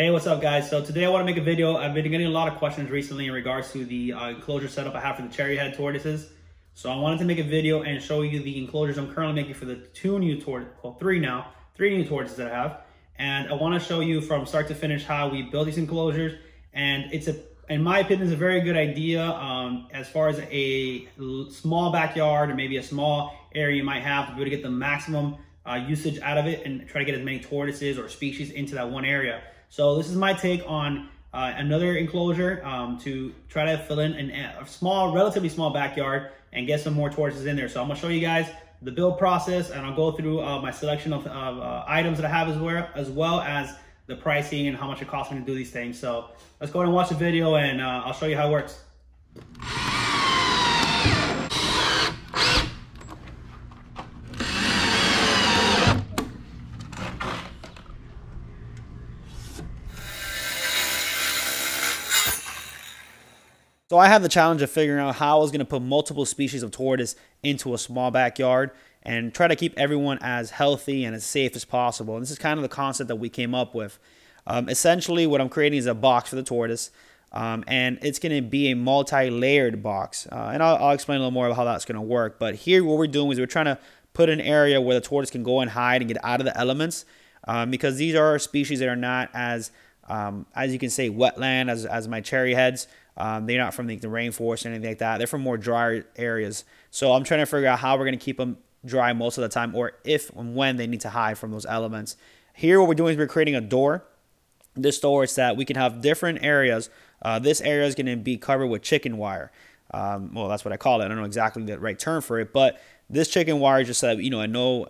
Hey, what's up guys? So today I want to make a video. I've been getting a lot of questions recently in regards to the uh, enclosure setup I have for the cherry head tortoises. So I wanted to make a video and show you the enclosures I'm currently making for the two new tortoises, well three now, three new tortoises that I have. And I want to show you from start to finish how we build these enclosures. And it's a, in my opinion, it's a very good idea um, as far as a small backyard or maybe a small area you might have to be able to get the maximum uh, usage out of it and try to get as many tortoises or species into that one area. So this is my take on uh, another enclosure um, to try to fill in an, a small, relatively small backyard and get some more tortoises in there. So I'm gonna show you guys the build process and I'll go through uh, my selection of uh, items that I have as well, as well as the pricing and how much it costs me to do these things. So let's go ahead and watch the video and uh, I'll show you how it works. So I had the challenge of figuring out how I was going to put multiple species of tortoise into a small backyard and try to keep everyone as healthy and as safe as possible. And this is kind of the concept that we came up with. Um, essentially, what I'm creating is a box for the tortoise, um, and it's going to be a multi-layered box. Uh, and I'll, I'll, explain a little more about how that's going to work. But here, what we're doing is we're trying to put an area where the tortoise can go and hide and get out of the elements, um, because these are species that are not as, um, as you can say, wetland as, as my cherry heads. Um, they're not from the, the rainforest or anything like that. They're from more drier areas. So I'm trying to figure out how we're going to keep them dry most of the time, or if and when they need to hide from those elements. Here, what we're doing is we're creating a door. This door is that we can have different areas. Uh, this area is going to be covered with chicken wire. Um, well, that's what I call it. I don't know exactly the right term for it, but this chicken wire just so you know, I know,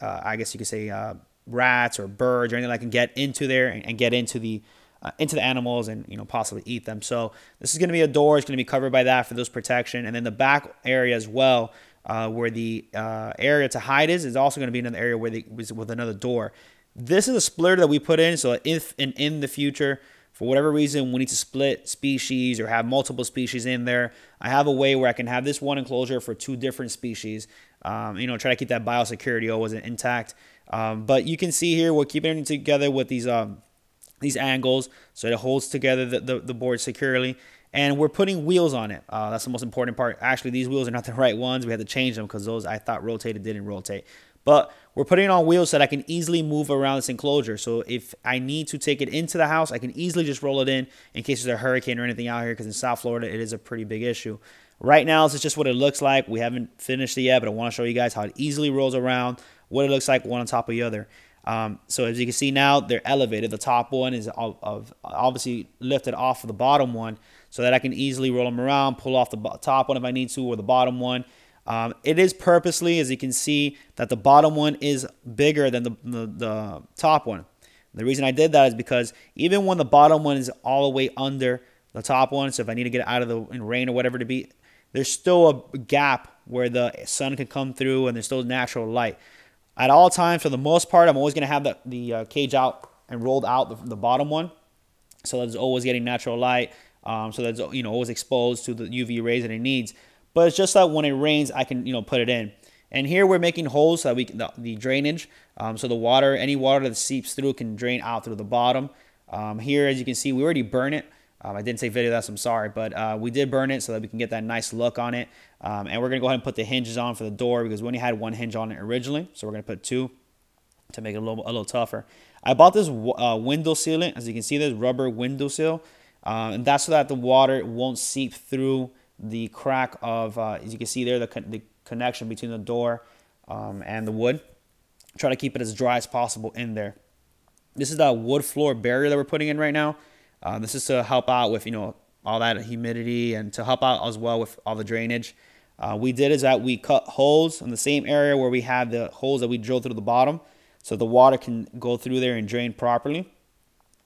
uh, I guess you could say uh, rats or birds or anything that can get into there and, and get into the uh, into the animals and you know possibly eat them. So this is going to be a door. It's going to be covered by that for those protection, and then the back area as well, uh, where the uh, area to hide is, is also going to be another area where the, with another door. This is a splitter that we put in, so if and in the future. For whatever reason, we need to split species or have multiple species in there. I have a way where I can have this one enclosure for two different species. Um, you know, try to keep that biosecurity always intact. Um, but you can see here, we're keeping it together with these um, these angles so it holds together the, the, the board securely. And we're putting wheels on it. Uh, that's the most important part. Actually, these wheels are not the right ones. We had to change them because those I thought rotated didn't rotate. But we're putting it on wheels so that I can easily move around this enclosure. So if I need to take it into the house, I can easily just roll it in in case there's a hurricane or anything out here because in South Florida, it is a pretty big issue. Right now, this is just what it looks like. We haven't finished it yet, but I want to show you guys how it easily rolls around, what it looks like one on top of the other. Um, so as you can see now, they're elevated. The top one is of, obviously lifted off of the bottom one so that I can easily roll them around, pull off the top one if I need to or the bottom one. Um, it is purposely, as you can see, that the bottom one is bigger than the, the, the top one. The reason I did that is because even when the bottom one is all the way under the top one, so if I need to get out of the rain or whatever to be, there's still a gap where the sun can come through and there's still natural light. At all times, for the most part, I'm always going to have the, the uh, cage out and rolled out the, the bottom one. So that's always getting natural light. Um, so that's you know always exposed to the UV rays that it needs. But it's just that when it rains, I can you know put it in. And here we're making holes so that we can, the, the drainage, um, so the water, any water that seeps through can drain out through the bottom. Um, here, as you can see, we already burn it. Um, I didn't say video this, I'm sorry, but uh, we did burn it so that we can get that nice look on it. Um, and we're gonna go ahead and put the hinges on for the door because we only had one hinge on it originally. So we're gonna put two to make it a little, a little tougher. I bought this uh, window sealant. As you can see, there's rubber window seal. Uh, and that's so that the water won't seep through the crack of, uh, as you can see there, the, con the connection between the door um, and the wood. Try to keep it as dry as possible in there. This is that wood floor barrier that we're putting in right now. Uh, this is to help out with you know all that humidity and to help out as well with all the drainage. Uh, we did is that we cut holes in the same area where we had the holes that we drilled through the bottom, so the water can go through there and drain properly,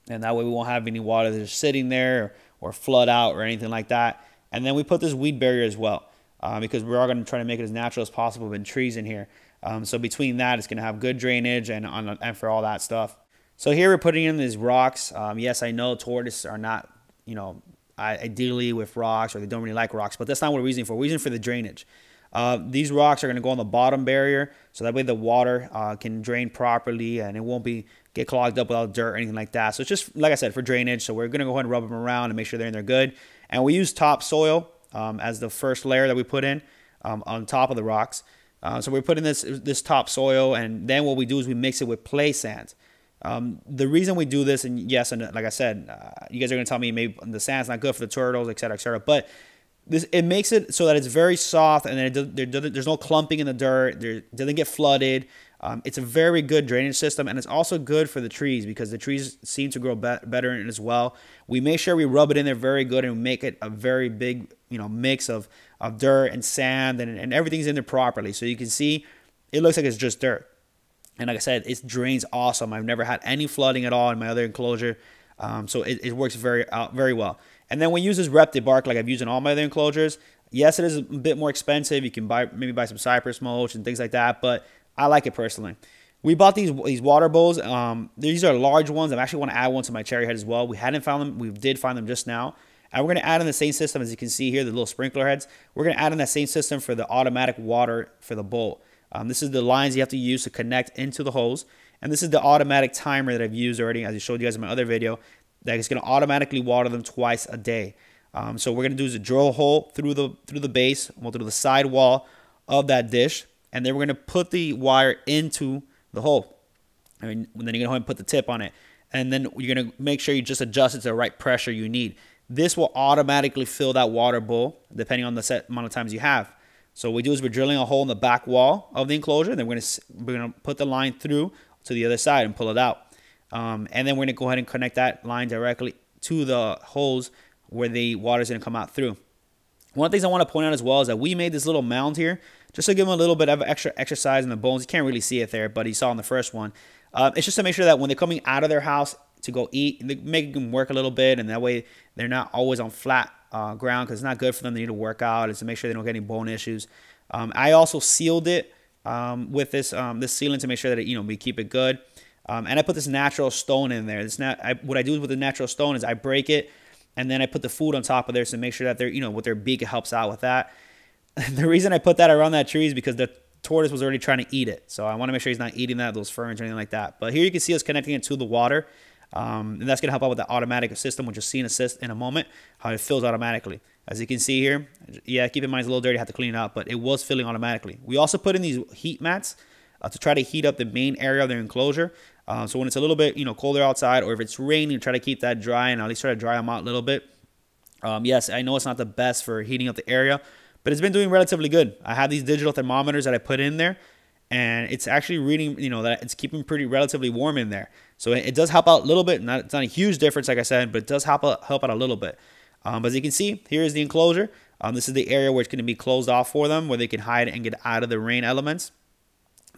and that way we won't have any water that's sitting there or, flood out or anything like that. And then we put this weed barrier as well. Uh, because we are going to try to make it as natural as possible with trees in here. Um, so between that, it's going to have good drainage and on, and for all that stuff. So here we're putting in these rocks. Um, yes, I know tortoises are not, you know, ideally with rocks or they don't really like rocks, but that's not what we're using for. We're using for the drainage. Uh, these rocks are going to go on the bottom barrier, so that way the water uh, can drain properly and it won't be get clogged up with all dirt or anything like that. So it's just like I said for drainage. So we're going to go ahead and rub them around and make sure they're in there good. And we use topsoil um, as the first layer that we put in um, on top of the rocks. Uh, so we're putting this this topsoil, and then what we do is we mix it with play sand. Um, the reason we do this, and yes, and like I said, uh, you guys are going to tell me maybe the sand's not good for the turtles, et cetera, et cetera. But this it makes it so that it's very soft and it, there, there's no clumping in the dirt. There doesn't get flooded. Um, it's a very good drainage system, and it's also good for the trees because the trees seem to grow be better in it as well. We make sure we rub it in there very good and make it a very big, you know, mix of of dirt and sand and, and everything's in there properly. So you can see, it looks like it's just dirt, and like I said, it drains awesome. I've never had any flooding at all in my other enclosure. Um, so it, it, works very uh, very well. And then we use this Repti bark like I've used in all my other enclosures. Yes, it is a bit more expensive. You can buy maybe buy some cypress mulch and things like that, but I like it personally. We bought these these water bowls. Um, these are large ones. I actually want to add one to my cherry head as well. We hadn't found them. We did find them just now. And we're going to add in the same system as you can see here, the little sprinkler heads. We're going to add in that same system for the automatic water for the bowl. Um, this is the lines you have to use to connect into the holes. And this is the automatic timer that I've used already, as I showed you guys in my other video, that is going to automatically water them twice a day. Um, so what we're going to do is drill a hole through the through the base, well through the side wall of that dish, and then we're going to put the wire into the hole. I mean, then you're going to go ahead and put the tip on it, and then you're going to make sure you just adjust it to the right pressure you need. This will automatically fill that water bowl depending on the set amount of times you have. So what we do is we're drilling a hole in the back wall of the enclosure, and then we're gonna we're gonna put the line through to the other side and pull it out, um, and then we're gonna go ahead and connect that line directly to the holes where the water's gonna come out through. One of the things I want to point out as well is that we made this little mound here just to give him a little bit of extra exercise in the bones. You can't really see it there, but he saw in the first one. Um, it's just to make sure that when they're coming out of their house to go eat, they make them work a little bit, and that way they're not always on flat uh, ground because it's not good for them. They need to work out and to make sure they don't get any bone issues. Um, I also sealed it um, with this um, this sealant to make sure that it, you know we keep it good. Um, and I put this natural stone in there. This not I, what I do with the natural stone is I break it and then I put the food on top of there to make sure that they're you know with their beak it helps out with that. the reason I put that around that tree is because the tortoise was already trying to eat it. So I want to make sure he's not eating that, those ferns or anything like that. But here you can see us connecting it to the water. Um, and that's going to help out with the automatic system, which you'll see assist in a moment, how it fills automatically. As you can see here, yeah, keep in mind it's a little dirty, I had to clean it up, but it was filling automatically. We also put in these heat mats uh, to try to heat up the main area of their enclosure. Uh, so when it's a little bit, you know, colder outside, or if it's raining, try to keep that dry and at least try to dry them out a little bit. Um, yes, I know it's not the best for heating up the area, but it's been doing relatively good. I have these digital thermometers that I put in there, and it's actually reading, you know, that it's keeping pretty relatively warm in there. So it, does help out a little bit. Not, it's not a huge difference, like I said, but it does help out, help out a little bit. Um, as you can see, here is the enclosure. Um, this is the area where it's going to be closed off for them, where they can hide and get out of the rain elements.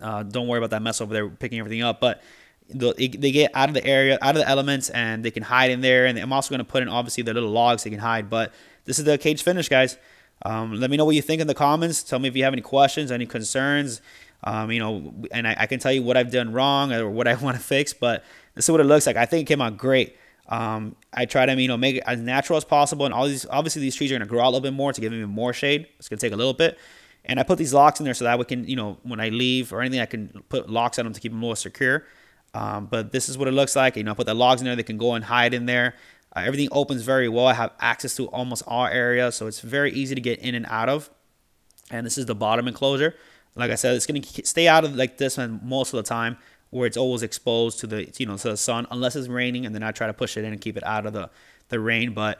Uh, don't worry about that mess over there picking everything up, but they get out of the area, out of the elements, and they can hide in there. And I'm also going to put in obviously the little logs they can hide. But this is the cage finish, guys. Um, let me know what you think in the comments. Tell me if you have any questions, any concerns, um, you know, and I, I, can tell you what I've done wrong or what I want to fix, but this is what it looks like. I think it came out great. Um, I try to, you know, make it as natural as possible. And all these, obviously these trees are going to grow out a little bit more to give them more shade. It's going to take a little bit. And I put these locks in there so that we can, you know, when I leave or anything, I can put locks on them to keep them a little secure. Um, but this is what it looks like. You know, I put the logs in there. They can go and hide in there. Uh, everything opens very well. I have access to almost all areas. So it's very easy to get in and out of. And this is the bottom enclosure. Like I said, it's going to stay out of like this one most of the time where it's always exposed to the you know to the sun unless it's raining and then I try to push it in and keep it out of the the rain but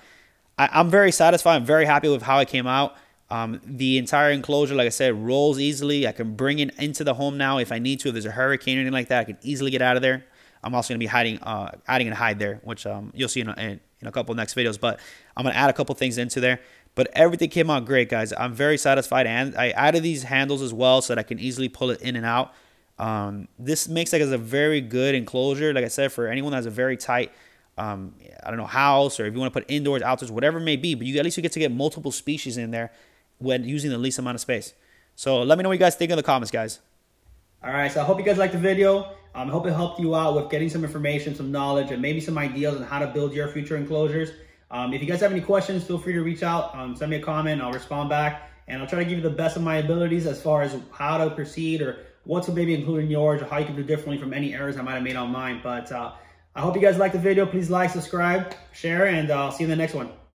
I, am very satisfied I'm very happy with how it came out um, the entire enclosure like I said rolls easily I can bring it into the home now if I need to if there's a hurricane or anything like that I can easily get out of there I'm also going to be hiding uh, adding a hide there which um, you'll see in a, in a couple next videos but I'm going to add a couple things into there but everything came out great, guys. I'm very satisfied. And I added these handles as well so that I can easily pull it in and out. Um, this makes like as a very good enclosure. Like I said, for anyone that has a very tight, um, I don't know, house or if you want to put indoors, outdoors, whatever it may be. But you at least you get to get multiple species in there when using the least amount of space. So let me know what you guys think in the comments, guys. All right, so I hope you guys liked the video. Um, I hope it helped you out with getting some information, some knowledge, and maybe some ideas on how to build your future enclosures. Um, if you guys have any questions, feel free to reach out, um, send me a comment, I'll respond back, and I'll try to give you the best of my abilities as far as how to proceed or what to maybe include in yours or how you can do differently from any errors I might have made on mine. But uh, I hope you guys like the video. Please like, subscribe, share, and uh, I'll see you in the next one.